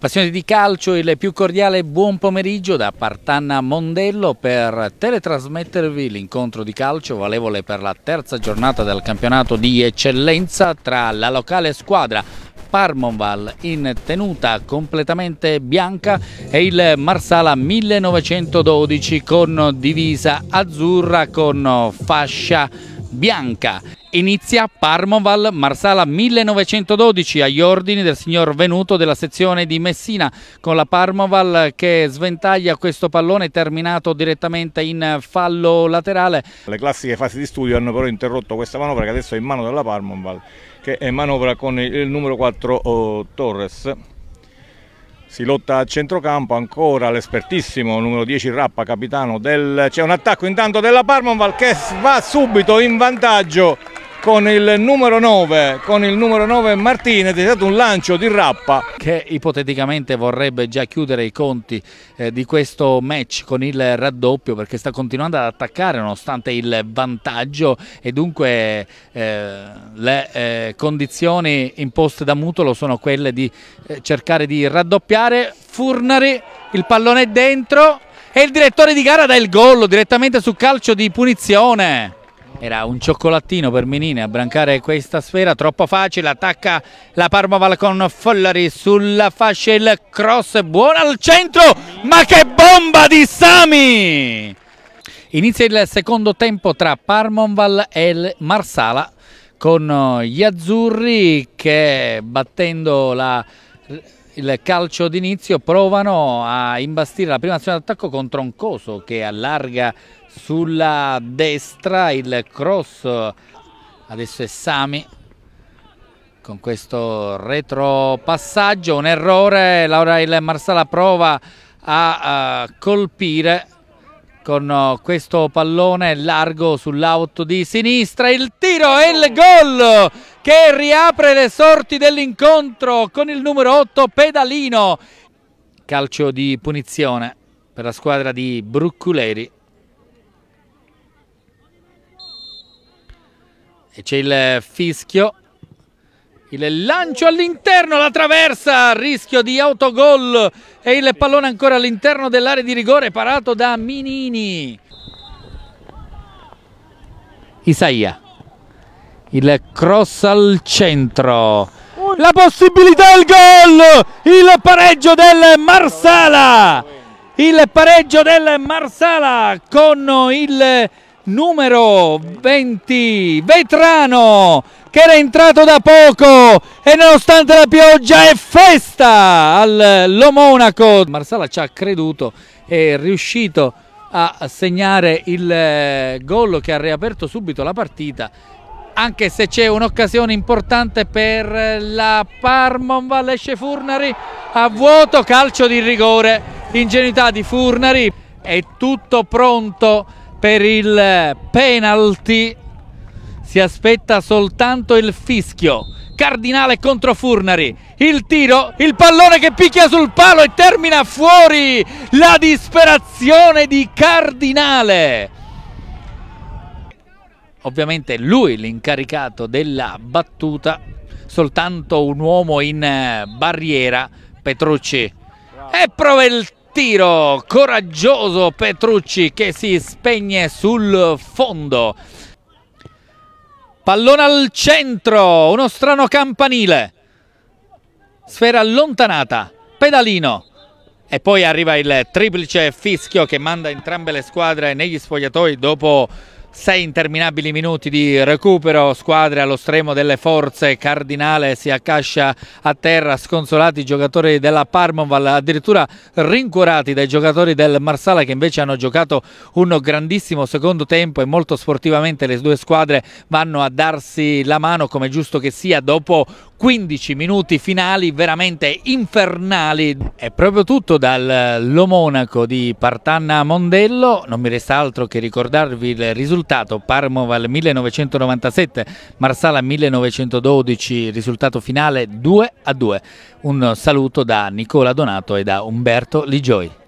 Appassionati di calcio, il più cordiale buon pomeriggio da Partanna Mondello per teletrasmettervi l'incontro di calcio valevole per la terza giornata del campionato di eccellenza tra la locale squadra Parmonval in tenuta completamente bianca e il Marsala 1912 con divisa azzurra con fascia bianca inizia Parmoval Marsala 1912 agli ordini del signor Venuto della sezione di Messina con la Parmoval che sventaglia questo pallone terminato direttamente in fallo laterale. Le classiche fasi di studio hanno però interrotto questa manovra che adesso è in mano della Parmoval che è manovra con il numero 4 oh, Torres. Si lotta a centrocampo ancora l'espertissimo numero 10 Rappa, capitano del... C'è un attacco intanto della Parmonval che va subito in vantaggio con il numero 9, con il numero 9 Martinez, è stato un lancio di rappa. Che ipoteticamente vorrebbe già chiudere i conti eh, di questo match con il raddoppio perché sta continuando ad attaccare nonostante il vantaggio e dunque eh, le eh, condizioni imposte da Mutolo sono quelle di eh, cercare di raddoppiare. Furnari, il pallone è dentro e il direttore di gara dà il gol direttamente su calcio di punizione. Era un cioccolattino per Menini a brancare questa sfera, troppo facile, attacca la Parma con Follari sulla fascia, il cross buono al centro, ma che bomba di Sami! Inizia il secondo tempo tra Parmonval e Marsala con eh, gli azzurri che battendo la il calcio d'inizio provano a imbastire la prima azione d'attacco con Troncoso che allarga sulla destra il cross adesso è Sami con questo retropassaggio un errore Laura il Marsala prova a, a colpire con questo pallone largo sull'auto di sinistra il tiro e il gol che riapre le sorti dell'incontro con il numero 8 Pedalino. Calcio di punizione per la squadra di Brucculeri. E c'è il fischio. Il lancio all'interno, la traversa, rischio di autogol e il pallone ancora all'interno dell'area di rigore parato da Minini. Isaia il cross al centro la possibilità del gol il pareggio del Marsala il pareggio del Marsala con il numero 20 Vetrano che era entrato da poco e nonostante la pioggia è festa allo Monaco Marsala ci ha creduto è riuscito a segnare il eh, gol che ha riaperto subito la partita anche se c'è un'occasione importante per la Parmon Vallesce Furnari a vuoto calcio di rigore ingenuità di Furnari è tutto pronto per il penalty si aspetta soltanto il fischio Cardinale contro Furnari, il tiro, il pallone che picchia sul palo e termina fuori la disperazione di Cardinale ovviamente lui l'incaricato della battuta, soltanto un uomo in eh, barriera, Petrucci. E prova il tiro, coraggioso Petrucci che si spegne sul fondo. Pallone al centro, uno strano campanile. Sfera allontanata, pedalino. E poi arriva il triplice fischio che manda entrambe le squadre negli spogliatoi dopo sei interminabili minuti di recupero, squadre allo stremo delle forze, Cardinale si accascia a terra, sconsolati i giocatori della Parmonval, addirittura rincurati dai giocatori del Marsala che invece hanno giocato un grandissimo secondo tempo e molto sportivamente le due squadre vanno a darsi la mano come giusto che sia dopo 15 minuti finali veramente infernali. È proprio tutto dall'O eh, Monaco di Partanna Mondello, non mi resta altro che ricordarvi il risultato Parmoval 1997, Marsala 1912, risultato finale 2 a 2. Un saluto da Nicola Donato e da Umberto Ligioi.